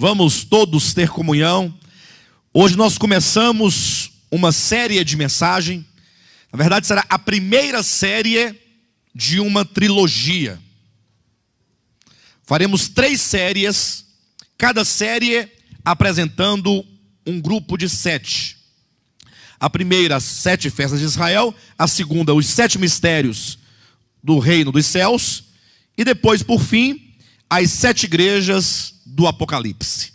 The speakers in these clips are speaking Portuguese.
Vamos todos ter comunhão. Hoje nós começamos uma série de mensagem. Na verdade, será a primeira série de uma trilogia. Faremos três séries, cada série apresentando um grupo de sete. A primeira, as sete festas de Israel. A segunda, os sete mistérios do reino dos céus. E depois, por fim, as sete igrejas do Apocalipse.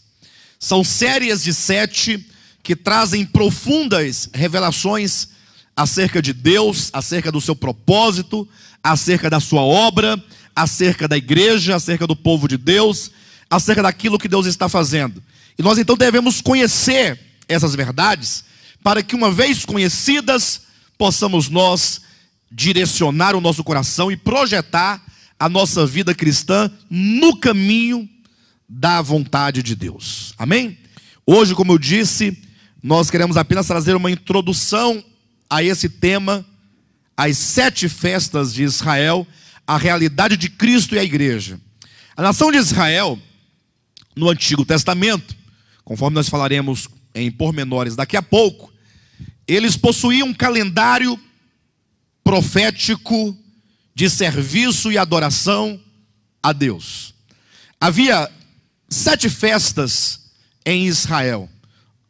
São séries de sete que trazem profundas revelações acerca de Deus, acerca do seu propósito, acerca da sua obra, acerca da igreja, acerca do povo de Deus, acerca daquilo que Deus está fazendo. E nós então devemos conhecer essas verdades para que, uma vez conhecidas, possamos nós direcionar o nosso coração e projetar a nossa vida cristã no caminho da vontade de Deus. Amém? Hoje, como eu disse, nós queremos apenas trazer uma introdução a esse tema, as sete festas de Israel, a realidade de Cristo e a igreja. A nação de Israel, no Antigo Testamento, conforme nós falaremos em pormenores daqui a pouco, eles possuíam um calendário profético de serviço e adoração a Deus. Havia sete festas em Israel,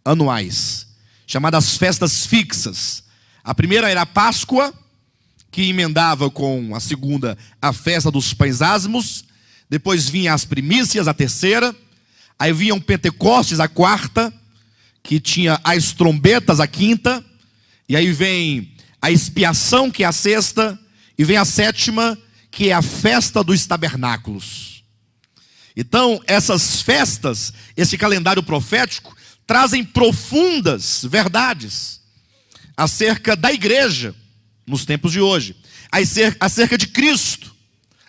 anuais, chamadas festas fixas. A primeira era a Páscoa, que emendava com a segunda a festa dos pães asmos, depois vinha as primícias, a terceira, aí vinham Pentecostes, a quarta, que tinha as trombetas, a quinta, e aí vem a expiação, que é a sexta, e vem a sétima, que é a festa dos tabernáculos. Então, essas festas, esse calendário profético, trazem profundas verdades acerca da igreja nos tempos de hoje, acerca de Cristo,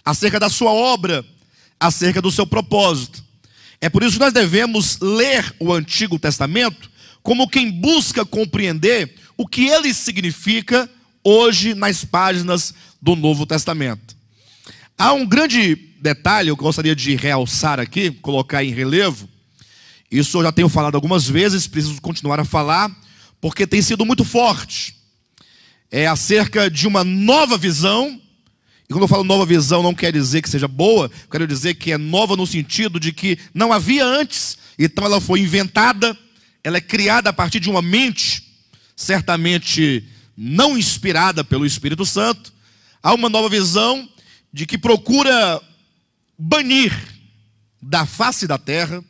acerca da sua obra, acerca do seu propósito. É por isso que nós devemos ler o Antigo Testamento como quem busca compreender o que ele significa hoje nas páginas do Novo Testamento. Há um grande detalhe, eu gostaria de realçar aqui, colocar em relevo. Isso eu já tenho falado algumas vezes, preciso continuar a falar, porque tem sido muito forte. É acerca de uma nova visão e quando eu falo nova visão, não quer dizer que seja boa, quero dizer que é nova no sentido de que não havia antes, então ela foi inventada, ela é criada a partir de uma mente, certamente não inspirada pelo Espírito Santo, há uma nova visão de que procura banir da face da terra,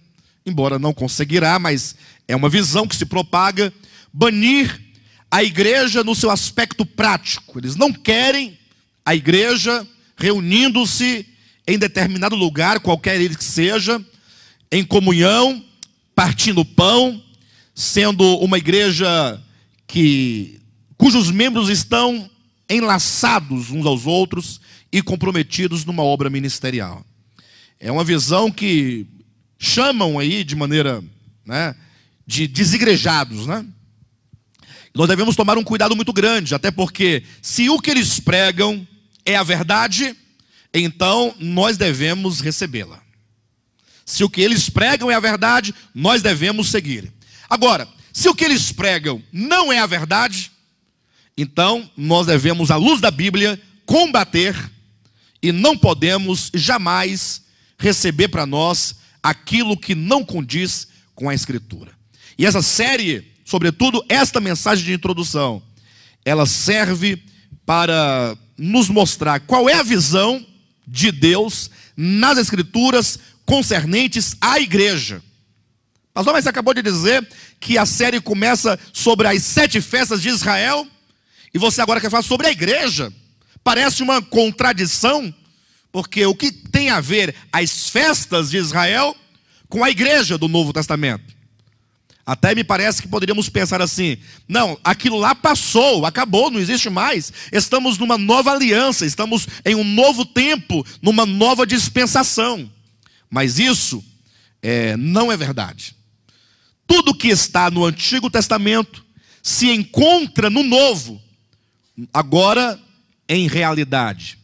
embora não conseguirá, mas é uma visão que se propaga, banir a igreja no seu aspecto prático. Eles não querem a igreja reunindo-se em determinado lugar, qualquer ele que seja, em comunhão, partindo pão, sendo uma igreja que cujos membros estão enlaçados uns aos outros e comprometidos numa obra ministerial. É uma visão que chamam aí de maneira né, de desigrejados, né? Nós devemos tomar um cuidado muito grande, até porque se o que eles pregam é a verdade, então nós devemos recebê-la. Se o que eles pregam é a verdade, nós devemos seguir. Agora, se o que eles pregam não é a verdade, então, nós devemos, à luz da Bíblia, combater e não podemos jamais receber para nós aquilo que não condiz com a Escritura. E essa série, sobretudo esta mensagem de introdução, ela serve para nos mostrar qual é a visão de Deus nas Escrituras concernentes à igreja. Pastor, mas você acabou de dizer que a série começa sobre as sete festas de Israel e você agora quer falar sobre a igreja. Parece uma contradição, porque o que tem a ver as festas de Israel com a igreja do Novo Testamento? Até me parece que poderíamos pensar assim: não, aquilo lá passou, acabou, não existe mais. Estamos numa nova aliança, estamos em um novo tempo, numa nova dispensação. Mas isso é, não é verdade. Tudo que está no Antigo Testamento se encontra no Novo, agora em realidade.